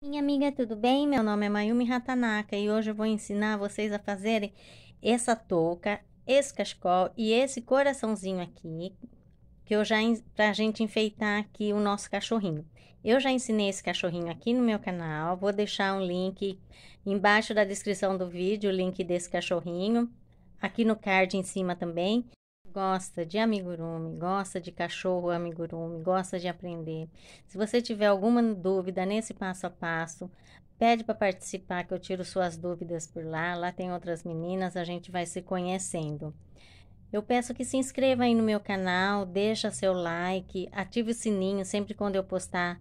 Minha amiga, tudo bem? Meu nome é Mayumi Ratanaka e hoje eu vou ensinar vocês a fazerem essa touca, esse cachecol e esse coraçãozinho aqui, que eu já pra gente enfeitar aqui o nosso cachorrinho. Eu já ensinei esse cachorrinho aqui no meu canal, vou deixar um link embaixo da descrição do vídeo, o link desse cachorrinho, aqui no card em cima também gosta de amigurumi, gosta de cachorro amigurumi, gosta de aprender. Se você tiver alguma dúvida nesse passo a passo, pede para participar que eu tiro suas dúvidas por lá. Lá tem outras meninas, a gente vai se conhecendo. Eu peço que se inscreva aí no meu canal, deixa seu like, ative o sininho sempre quando eu postar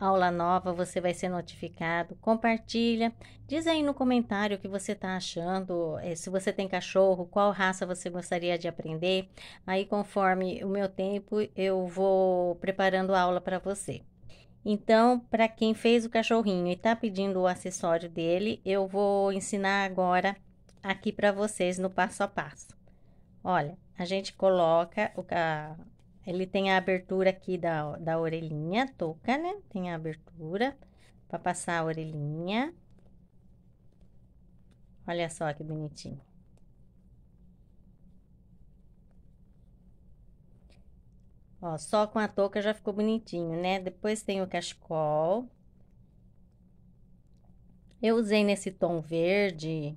aula nova, você vai ser notificado. Compartilha, diz aí no comentário o que você está achando, eh, se você tem cachorro, qual raça você gostaria de aprender. Aí, conforme o meu tempo, eu vou preparando a aula para você. Então, para quem fez o cachorrinho e está pedindo o acessório dele, eu vou ensinar agora aqui para vocês no passo a passo. Olha, a gente coloca o, a, ele tem a abertura aqui da, da orelhinha, touca, né? Tem a abertura para passar a orelhinha. Olha só que bonitinho. Ó, só com a touca já ficou bonitinho, né? Depois tem o cachecol. Eu usei nesse tom verde.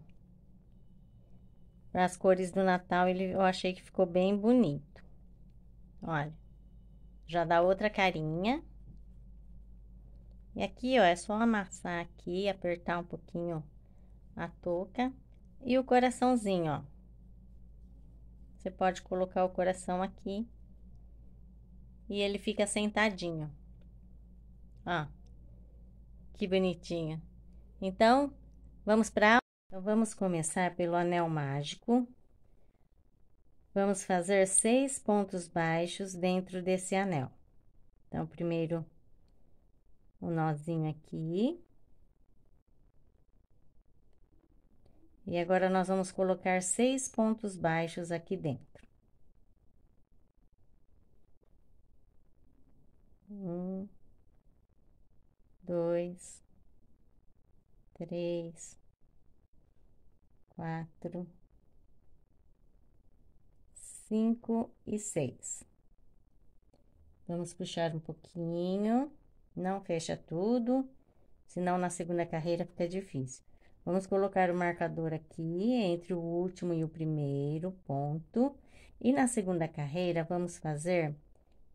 as cores do Natal, ele, eu achei que ficou bem bonito. Olha, já dá outra carinha. E aqui, ó, é só amassar aqui, apertar um pouquinho a touca. E o coraçãozinho, ó. Você pode colocar o coração aqui. E ele fica sentadinho. Ó. Que bonitinho. Então, vamos para então, vamos começar pelo anel mágico. Vamos fazer seis pontos baixos dentro desse anel. Então, primeiro, o um nozinho aqui. E agora, nós vamos colocar seis pontos baixos aqui dentro. Um, dois, três, quatro, 5 e 6. Vamos puxar um pouquinho, não fecha tudo, senão na segunda carreira fica difícil. Vamos colocar o marcador aqui entre o último e o primeiro ponto. E na segunda carreira, vamos fazer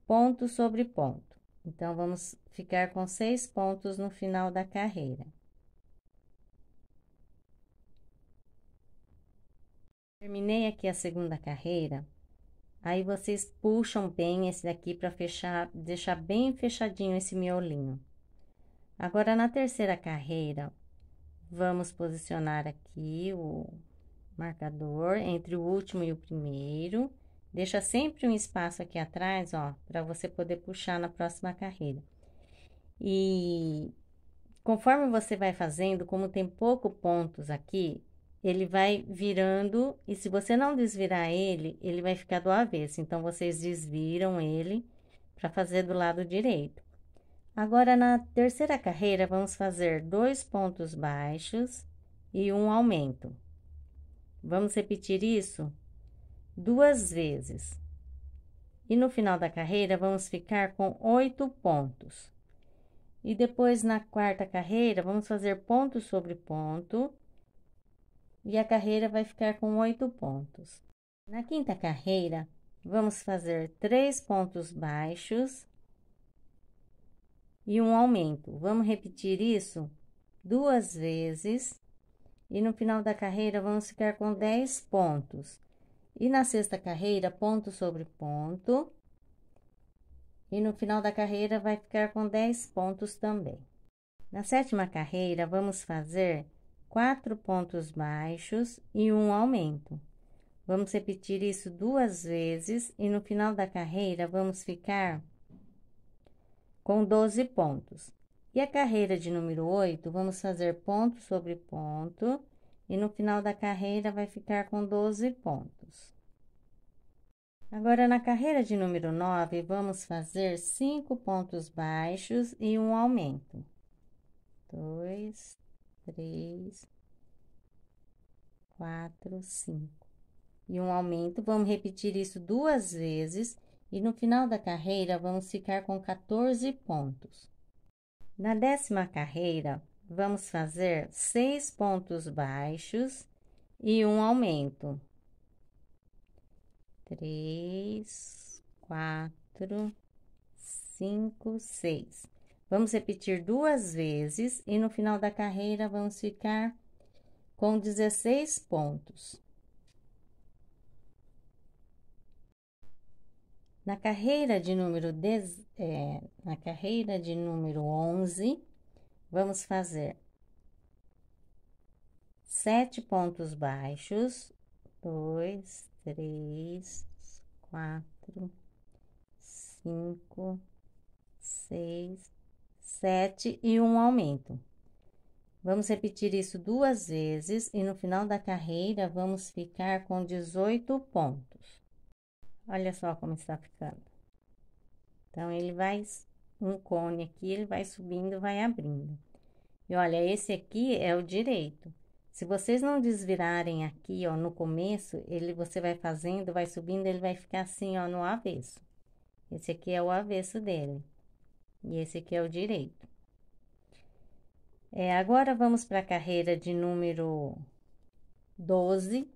ponto sobre ponto. Então, vamos ficar com seis pontos no final da carreira. Terminei aqui a segunda carreira, Aí vocês puxam bem esse daqui para fechar, deixar bem fechadinho esse miolinho. Agora, na terceira carreira, vamos posicionar aqui o marcador entre o último e o primeiro. Deixa sempre um espaço aqui atrás, ó, para você poder puxar na próxima carreira. E conforme você vai fazendo, como tem pouco pontos aqui, ele vai virando e se você não desvirar ele, ele vai ficar do avesso. Então, vocês desviram ele para fazer do lado direito. Agora, na terceira carreira, vamos fazer dois pontos baixos e um aumento. Vamos repetir isso duas vezes. E no final da carreira, vamos ficar com oito pontos. E depois, na quarta carreira, vamos fazer ponto sobre ponto e a carreira vai ficar com oito pontos. Na quinta carreira, vamos fazer três pontos baixos e um aumento. Vamos repetir isso duas vezes e no final da carreira vamos ficar com dez pontos. E na sexta carreira, ponto sobre ponto. E no final da carreira vai ficar com 10 pontos também. Na sétima carreira, vamos fazer quatro pontos baixos e um aumento. Vamos repetir isso duas vezes e no final da carreira vamos ficar com 12 pontos. E a carreira de número 8, vamos fazer ponto sobre ponto e no final da carreira vai ficar com 12 pontos. Agora, na carreira de número 9, vamos fazer cinco pontos baixos e um aumento. Dois, três, quatro, cinco. E um aumento, vamos repetir isso duas vezes e no final da carreira vamos ficar com 14 pontos. Na décima carreira, vamos fazer seis pontos baixos e um aumento. Três, quatro, cinco, seis. Vamos repetir duas vezes e no final da carreira vamos ficar com 16 pontos. Na carreira de número, dez, é, na carreira de número 11, vamos fazer sete pontos baixos, dois, três, quatro, cinco, seis, 7 e um aumento. Vamos repetir isso duas vezes e no final da carreira vamos ficar com 18 pontos. Olha só como está ficando. Então, ele vai um cone aqui, ele vai subindo, vai abrindo. E olha, esse aqui é o direito. Se vocês não desvirarem aqui, ó, no começo, ele você vai fazendo, vai subindo, ele vai ficar assim, ó, no avesso. Esse aqui é o avesso dele. E esse aqui é o direito. É, agora vamos para a carreira de número 12.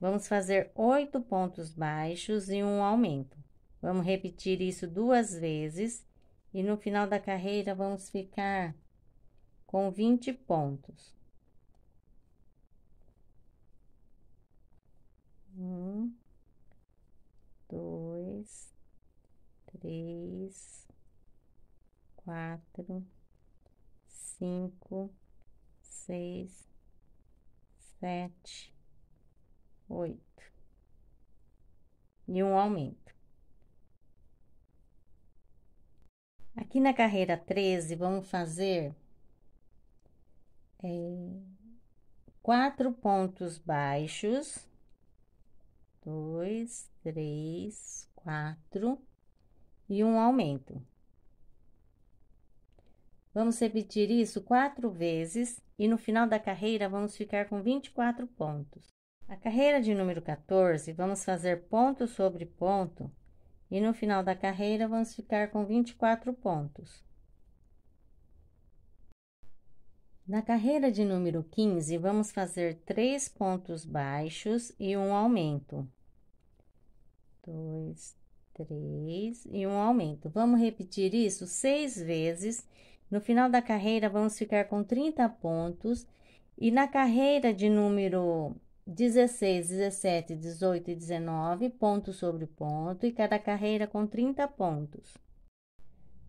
Vamos fazer oito pontos baixos e um aumento. Vamos repetir isso duas vezes e no final da carreira vamos ficar com 20 pontos. Um, dois, três, quatro, cinco, seis, sete, oito. E um aumento. Aqui na carreira 13, vamos fazer é, quatro pontos baixos. Dois, três, quatro. E um aumento. Vamos repetir isso quatro vezes e no final da carreira vamos ficar com 24 pontos. A carreira de número 14, vamos fazer ponto sobre ponto e no final da carreira vamos ficar com 24 pontos. Na carreira de número 15, vamos fazer três pontos baixos e um aumento. Dois, três e um aumento. Vamos repetir isso seis vezes no final da carreira, vamos ficar com 30 pontos. E na carreira de número 16, 17, 18 e 19, ponto sobre ponto, e cada carreira com 30 pontos.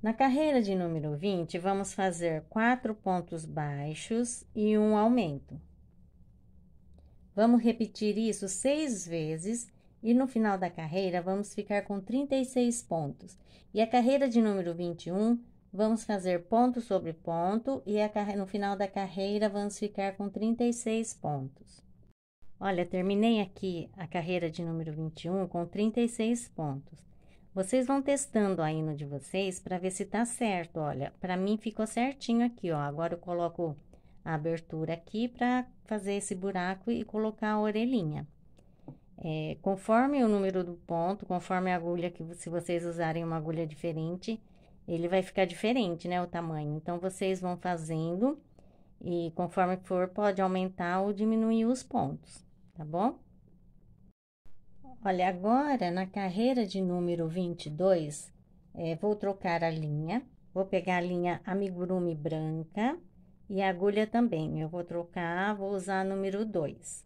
Na carreira de número 20, vamos fazer 4 pontos baixos e um aumento. Vamos repetir isso 6 vezes e no final da carreira vamos ficar com 36 pontos. E a carreira de número 21 Vamos fazer ponto sobre ponto e carre... no final da carreira vamos ficar com 36 pontos. Olha, terminei aqui a carreira de número 21 com 36 pontos. Vocês vão testando aí no de vocês para ver se tá certo. Olha, para mim ficou certinho aqui, ó. Agora eu coloco a abertura aqui para fazer esse buraco e colocar a orelhinha. É, conforme o número do ponto, conforme a agulha que se vocês usarem uma agulha diferente, ele vai ficar diferente, né, o tamanho. Então, vocês vão fazendo e conforme for, pode aumentar ou diminuir os pontos, tá bom? Olha, agora, na carreira de número 22, é, vou trocar a linha. Vou pegar a linha amigurumi branca e a agulha também. Eu vou trocar, vou usar a número 2.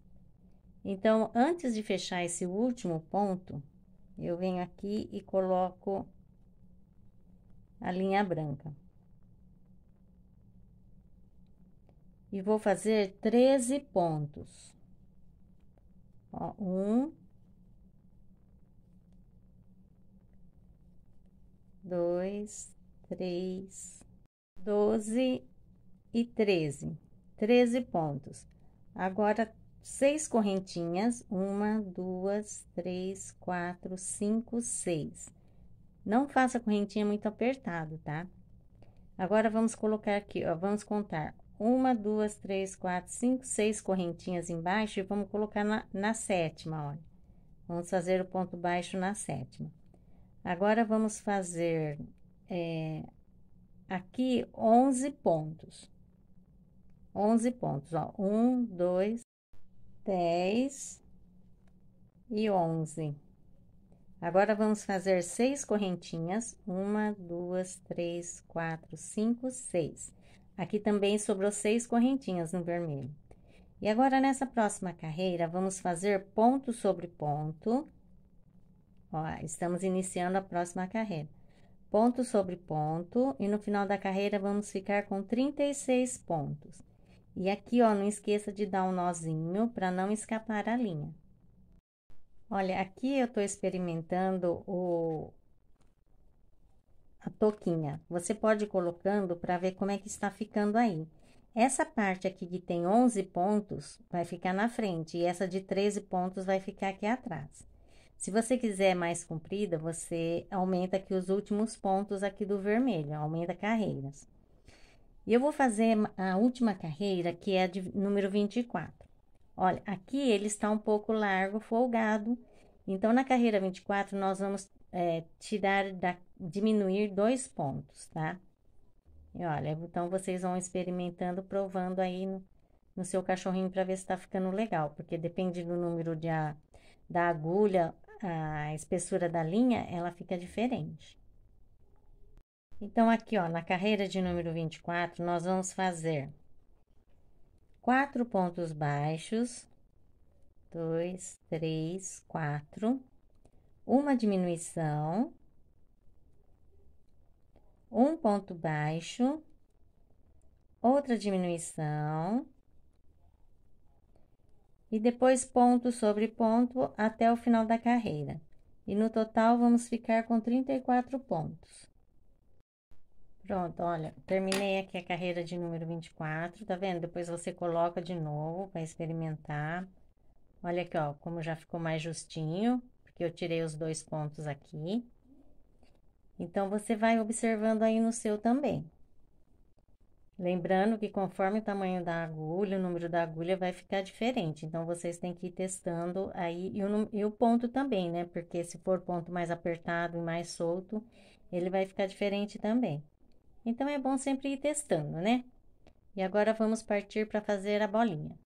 Então, antes de fechar esse último ponto, eu venho aqui e coloco a linha branca. E vou fazer 13 pontos. Ó, um, dois, três, doze e treze. Treze pontos. Agora, seis correntinhas. Uma, duas, três, quatro, cinco, seis. Não faça a correntinha muito apertado, tá? Agora, vamos colocar aqui, ó, vamos contar uma, duas, três, quatro, cinco, seis correntinhas embaixo e vamos colocar na, na sétima, olha. Vamos fazer o ponto baixo na sétima. Agora, vamos fazer é, aqui onze pontos. Onze pontos, ó. um, dois, dez e onze. Agora, vamos fazer seis correntinhas. Uma, duas, três, quatro, cinco, seis. Aqui também sobrou seis correntinhas no vermelho. E agora, nessa próxima carreira, vamos fazer ponto sobre ponto. Ó, estamos iniciando a próxima carreira. Ponto sobre ponto, e no final da carreira, vamos ficar com 36 pontos. E aqui, ó, não esqueça de dar um nozinho para não escapar a linha. Olha, aqui eu estou experimentando o, a toquinha. Você pode ir colocando para ver como é que está ficando aí. Essa parte aqui que tem 11 pontos vai ficar na frente e essa de 13 pontos vai ficar aqui atrás. Se você quiser mais comprida, você aumenta aqui os últimos pontos aqui do vermelho, aumenta carreiras. E eu vou fazer a última carreira, que é a de número 24. Olha, aqui ele está um pouco largo, folgado. Então, na carreira 24, nós vamos é, tirar, da, diminuir dois pontos, tá? E olha, então vocês vão experimentando, provando aí no, no seu cachorrinho para ver se tá ficando legal, porque depende do número de a, da agulha, a espessura da linha, ela fica diferente. Então, aqui ó, na carreira de número 24, nós vamos fazer quatro pontos baixos, dois, três, quatro, uma diminuição, um ponto baixo, outra diminuição, e depois ponto sobre ponto até o final da carreira. E no total vamos ficar com 34 pontos. Pronto, olha, terminei aqui a carreira de número 24, tá vendo? Depois você coloca de novo para experimentar. Olha aqui, ó, como já ficou mais justinho, porque eu tirei os dois pontos aqui. Então, você vai observando aí no seu também. Lembrando que conforme o tamanho da agulha, o número da agulha vai ficar diferente. Então, vocês têm que ir testando aí, e o, e o, ponto também, né? Porque se for ponto mais apertado e mais solto, ele vai ficar diferente também. Então é bom sempre ir testando, né? E agora vamos partir para fazer a bolinha.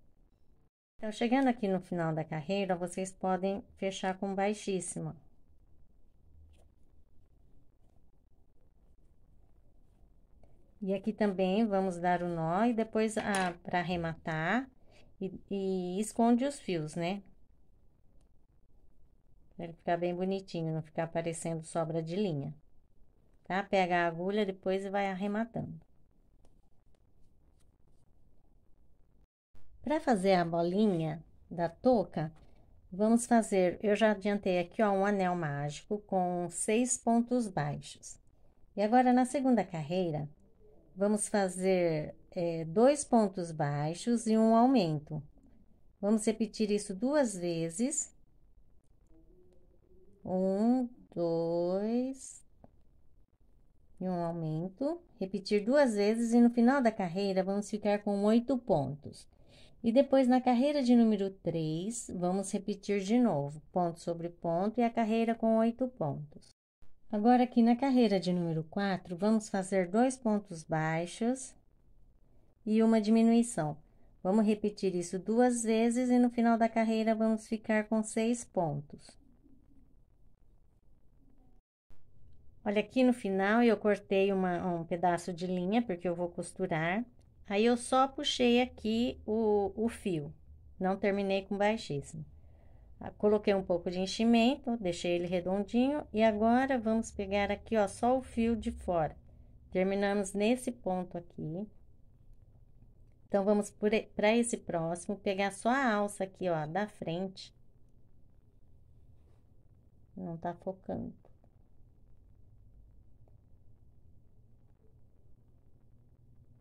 Então, chegando aqui no final da carreira, vocês podem fechar com baixíssima. E aqui também vamos dar o um nó e depois para arrematar e, e esconde os fios, né? Pra ele ficar bem bonitinho, não ficar aparecendo sobra de linha tá? Pega a agulha depois e vai arrematando. Para fazer a bolinha da touca, vamos fazer, eu já adiantei aqui, ó, um anel mágico com seis pontos baixos. E agora, na segunda carreira, vamos fazer é, dois pontos baixos e um aumento. Vamos repetir isso duas vezes. Um, dois, e um aumento, repetir duas vezes e no final da carreira vamos ficar com oito pontos. E depois na carreira de número 3, vamos repetir de novo, ponto sobre ponto e a carreira com oito pontos. Agora aqui na carreira de número 4, vamos fazer dois pontos baixos e uma diminuição. Vamos repetir isso duas vezes e no final da carreira vamos ficar com seis pontos. Olha, aqui no final eu cortei uma, um pedaço de linha, porque eu vou costurar. Aí, eu só puxei aqui o, o fio, não terminei com baixíssimo. Ah, coloquei um pouco de enchimento, deixei ele redondinho. E agora, vamos pegar aqui, ó, só o fio de fora. Terminamos nesse ponto aqui. Então, vamos para esse próximo, pegar só a alça aqui, ó, da frente. Não tá focando.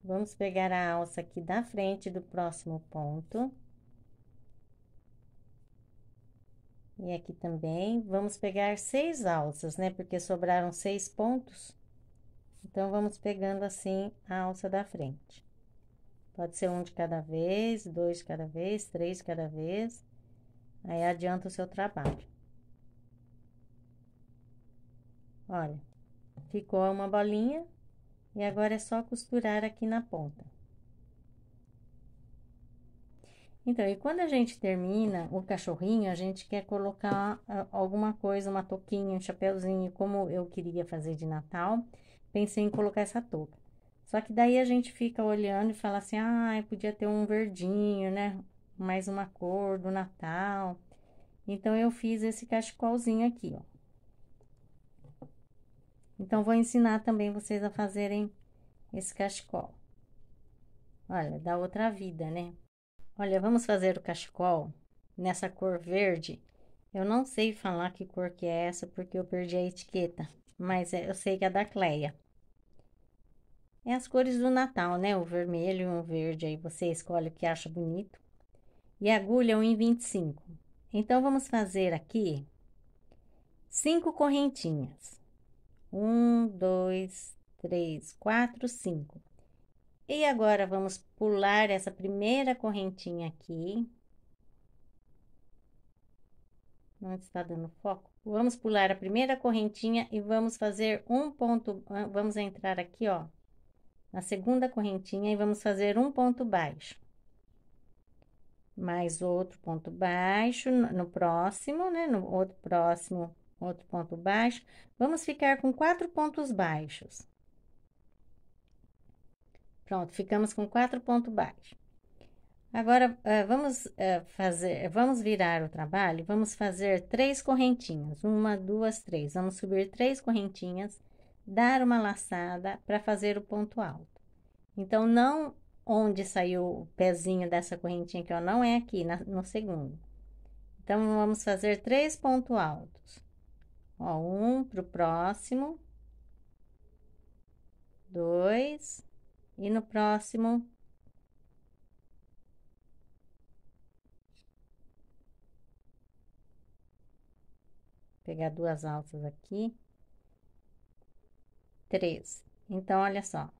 Vamos pegar a alça aqui da frente do próximo ponto. E aqui também, vamos pegar seis alças, né? Porque sobraram seis pontos. Então, vamos pegando assim a alça da frente. Pode ser um de cada vez, dois de cada vez, três de cada vez. Aí, adianta o seu trabalho. Olha, ficou uma bolinha, e agora é só costurar aqui na ponta. Então, e quando a gente termina o cachorrinho, a gente quer colocar ah, alguma coisa, uma touquinha, um chapéuzinho, como eu queria fazer de Natal, pensei em colocar essa touca. Só que daí a gente fica olhando e fala assim, ah, podia ter um verdinho, né? Mais uma cor do Natal. Então, eu fiz esse cachecolzinho aqui, ó. Então, vou ensinar também vocês a fazerem esse cachecol. Olha, da outra vida, né? Olha, vamos fazer o cachecol nessa cor verde. Eu não sei falar que cor que é essa, porque eu perdi a etiqueta. Mas é, eu sei que é da Cleia. É as cores do Natal, né? O vermelho e o verde. Aí você escolhe o que acha bonito. E a agulha 1,25. Então, vamos fazer aqui cinco correntinhas. Um, dois, três, quatro, cinco. E agora vamos pular essa primeira correntinha aqui. Não está dando foco? Vamos pular a primeira correntinha e vamos fazer um ponto, ah, vamos entrar aqui, ó, na segunda correntinha e vamos fazer um ponto baixo. Mais outro ponto baixo no próximo, né? No outro próximo outro ponto baixo. Vamos ficar com quatro pontos baixos. Pronto, ficamos com quatro pontos baixos. Agora, ah, vamos ah, fazer, vamos virar o trabalho, vamos fazer três correntinhas, uma, duas, três. Vamos subir três correntinhas, dar uma laçada para fazer o ponto alto. Então, não onde saiu o pezinho dessa correntinha aqui, ó, não é aqui, na, no segundo. Então, vamos fazer três pontos altos. Ó, um pro próximo, dois, e no próximo. pegar duas alças aqui. Três. Então, olha só.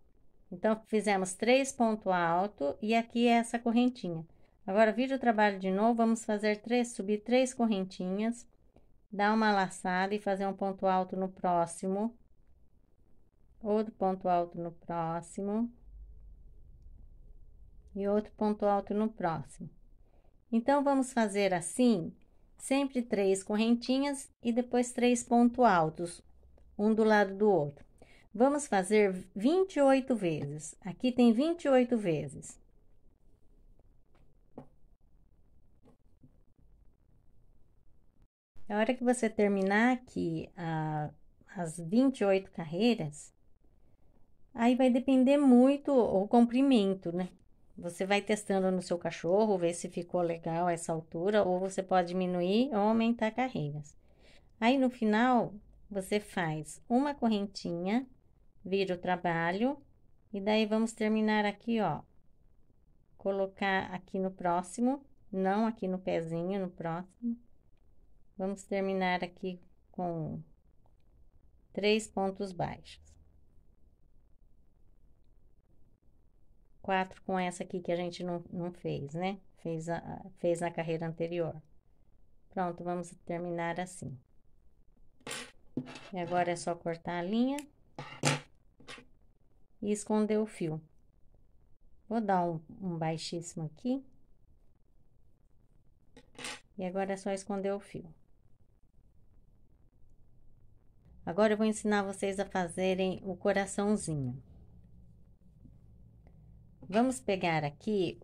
Então, fizemos três ponto alto e aqui é essa correntinha. Agora, vira o trabalho de novo, vamos fazer três, subir três correntinhas dar uma laçada e fazer um ponto alto no próximo, outro ponto alto no próximo e outro ponto alto no próximo. Então, vamos fazer assim, sempre três correntinhas e depois três pontos altos, um do lado do outro. Vamos fazer 28 vezes. Aqui tem 28 vezes. A hora que você terminar aqui a, as 28 carreiras, aí vai depender muito o comprimento, né? Você vai testando no seu cachorro, ver se ficou legal essa altura, ou você pode diminuir ou aumentar carreiras. Aí no final, você faz uma correntinha, vira o trabalho, e daí vamos terminar aqui, ó. Colocar aqui no próximo, não aqui no pezinho, no próximo. Vamos terminar aqui com três pontos baixos. Quatro com essa aqui que a gente não, não fez, né? Fez, a, fez na carreira anterior. Pronto, vamos terminar assim. E agora é só cortar a linha e esconder o fio. Vou dar um, um baixíssimo aqui. E agora é só esconder o fio. Agora eu vou ensinar vocês a fazerem o coraçãozinho. Vamos pegar aqui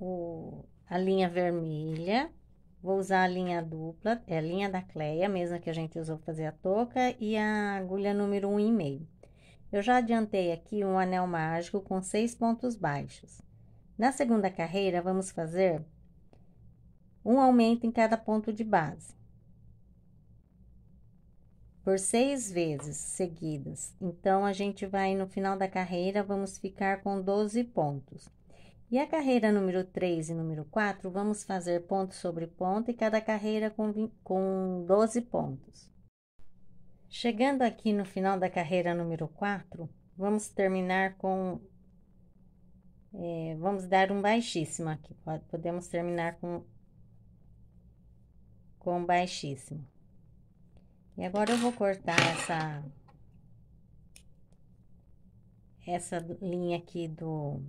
o, a linha vermelha. Vou usar a linha dupla, é a linha da Cleia, mesma que a gente usou para fazer a touca, e a agulha número 1,5. Eu já adiantei aqui um anel mágico com seis pontos baixos. Na segunda carreira, vamos fazer um aumento em cada ponto de base por seis vezes seguidas. Então, a gente vai no final da carreira, vamos ficar com 12 pontos. E a carreira número 3 e número 4, vamos fazer ponto sobre ponto e cada carreira com, 20, com 12 pontos. Chegando aqui no final da carreira número 4, vamos terminar com. É, vamos dar um baixíssimo aqui, podemos terminar com, com baixíssimo. E agora eu vou cortar essa... Essa linha aqui do...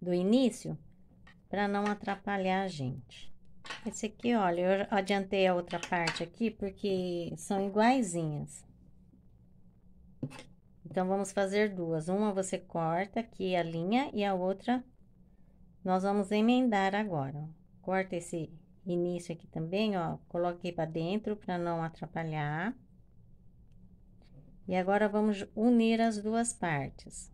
Do início, para não atrapalhar a gente. Esse aqui, olha, eu adiantei a outra parte aqui, porque são iguaizinhas. Então, vamos fazer duas. Uma você corta aqui a linha e a outra nós vamos emendar agora. Corta esse início aqui também, ó, coloquei para dentro para não atrapalhar. E agora, vamos unir as duas partes.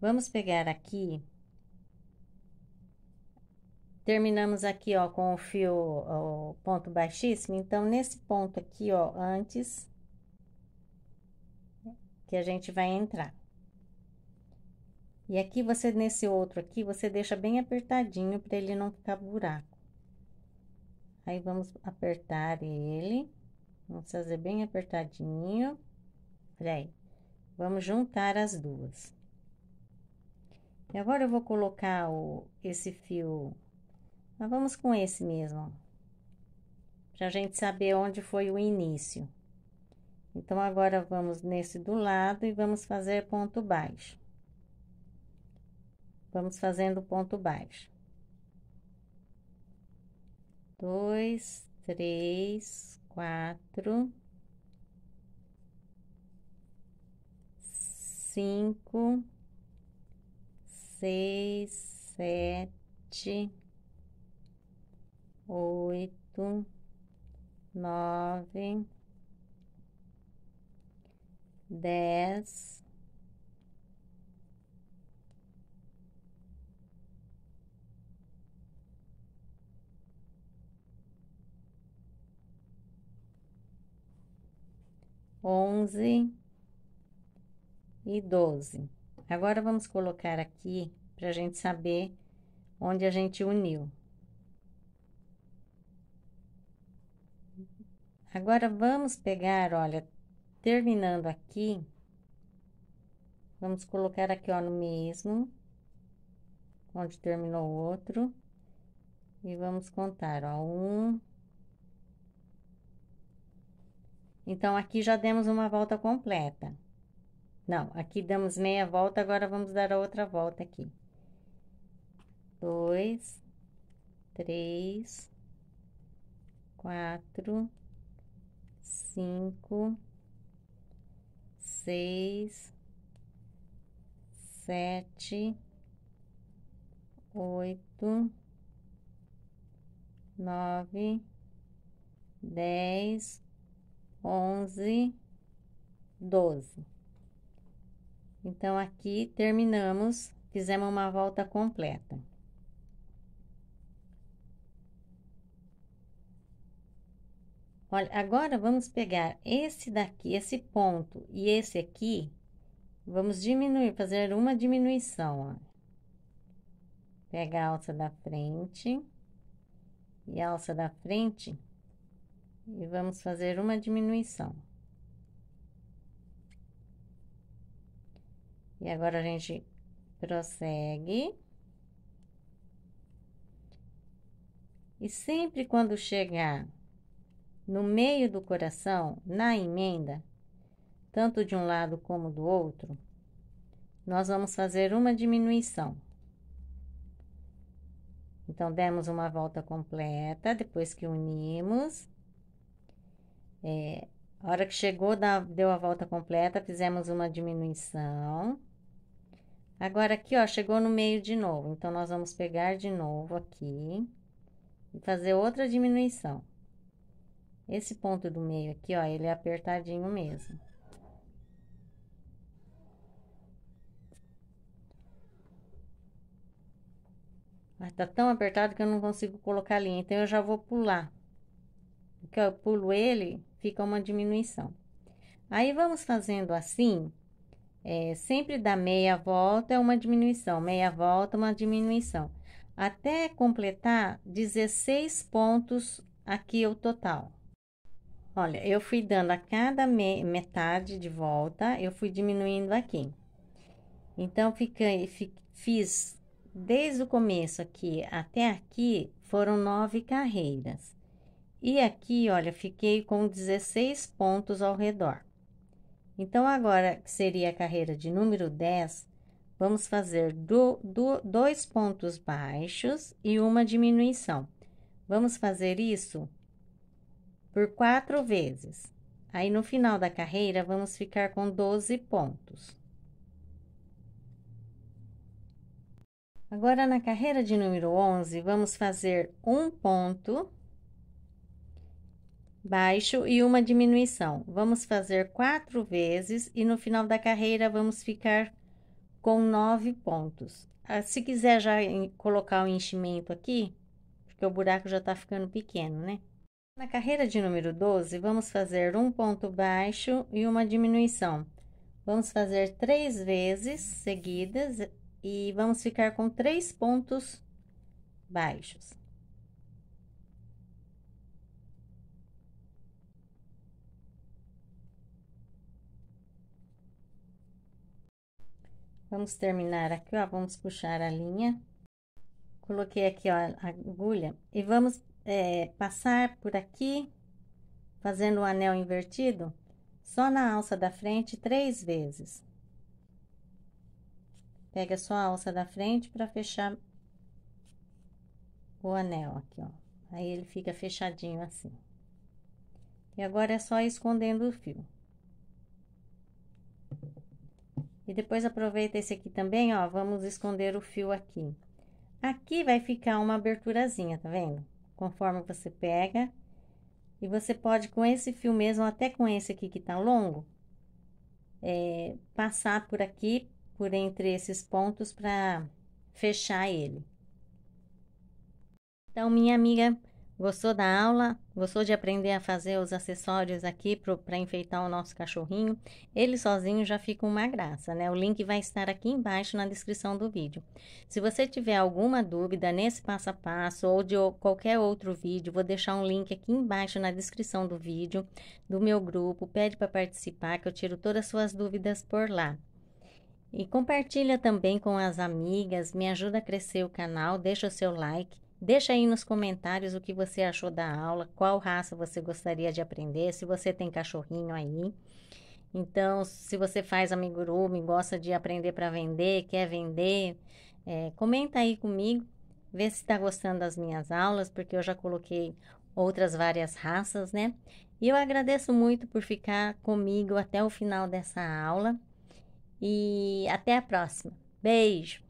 Vamos pegar aqui. Terminamos aqui, ó, com o fio, o ponto baixíssimo. Então, nesse ponto aqui, ó, antes, que a gente vai entrar. E aqui você, nesse outro aqui, você deixa bem apertadinho para ele não ficar buraco. Aí, vamos apertar ele. Vamos fazer bem apertadinho. Olha aí. Vamos juntar as duas. E agora, eu vou colocar o, esse fio... Mas vamos com esse mesmo, para a gente saber onde foi o início. Então, agora, vamos nesse do lado e vamos fazer ponto baixo. Vamos fazendo ponto baixo. Dois, três, quatro, cinco, seis, sete, oito, nove, dez, 11 e 12. Agora, vamos colocar aqui para a gente saber onde a gente uniu. Agora, vamos pegar, olha, terminando aqui, vamos colocar aqui, ó, no mesmo, onde terminou o outro, e vamos contar, ó, um, Então, aqui já demos uma volta completa. Não, aqui damos meia volta, agora vamos dar a outra volta aqui. Dois, três, quatro, cinco, seis, sete, oito, nove, dez, onze, doze. Então, aqui terminamos, fizemos uma volta completa. Olha, agora vamos pegar esse daqui, esse ponto e esse aqui, vamos diminuir, fazer uma diminuição, ó. Pega a alça da frente e a alça da frente e vamos fazer uma diminuição. E agora a gente prossegue. E sempre quando chegar no meio do coração, na emenda, tanto de um lado como do outro, nós vamos fazer uma diminuição. Então, demos uma volta completa depois que unimos é, a hora que chegou, deu a volta completa, fizemos uma diminuição. Agora aqui, ó, chegou no meio de novo. Então, nós vamos pegar de novo aqui e fazer outra diminuição. Esse ponto do meio aqui, ó, ele é apertadinho mesmo. Mas ah, tá tão apertado que eu não consigo colocar linha, então eu já vou pular. Porque eu pulo ele, fica uma diminuição. Aí vamos fazendo assim, é, sempre da meia volta é uma diminuição, meia volta uma diminuição, até completar 16 pontos aqui o total. Olha, eu fui dando a cada me metade de volta, eu fui diminuindo aqui. Então, fiquei, fiz desde o começo aqui até aqui, foram nove carreiras. E aqui, olha, fiquei com 16 pontos ao redor. Então, agora que seria a carreira de número 10, vamos fazer do, do, dois pontos baixos e uma diminuição. Vamos fazer isso por quatro vezes. Aí, no final da carreira, vamos ficar com 12 pontos. Agora, na carreira de número 11, vamos fazer um ponto baixo e uma diminuição. Vamos fazer quatro vezes e no final da carreira vamos ficar com nove pontos. Ah, se quiser já colocar o enchimento aqui, porque o buraco já tá ficando pequeno, né? Na carreira de número 12, vamos fazer um ponto baixo e uma diminuição. Vamos fazer três vezes seguidas e vamos ficar com três pontos baixos. Vamos terminar aqui, ó, vamos puxar a linha. Coloquei aqui, ó, a agulha e vamos é, passar por aqui, fazendo o um anel invertido, só na alça da frente, três vezes. Pega só a alça da frente para fechar o anel aqui, ó. Aí ele fica fechadinho assim. E agora é só escondendo o fio. E depois aproveita esse aqui também, ó, vamos esconder o fio aqui. Aqui vai ficar uma aberturazinha, tá vendo? Conforme você pega. E você pode, com esse fio mesmo, até com esse aqui que tá longo, é, passar por aqui, por entre esses pontos, pra fechar ele. Então, minha amiga, Gostou da aula? Gostou de aprender a fazer os acessórios aqui para enfeitar o nosso cachorrinho? Ele sozinho já fica uma graça, né? O link vai estar aqui embaixo na descrição do vídeo. Se você tiver alguma dúvida nesse passo a passo ou de qualquer outro vídeo, vou deixar um link aqui embaixo na descrição do vídeo do meu grupo. Pede para participar que eu tiro todas as suas dúvidas por lá. E compartilha também com as amigas, me ajuda a crescer o canal, deixa o seu like. Deixa aí nos comentários o que você achou da aula, qual raça você gostaria de aprender, se você tem cachorrinho aí. Então, se você faz amigurumi, gosta de aprender para vender, quer vender, é, comenta aí comigo, vê se está gostando das minhas aulas, porque eu já coloquei outras várias raças, né? E eu agradeço muito por ficar comigo até o final dessa aula. E até a próxima. Beijo!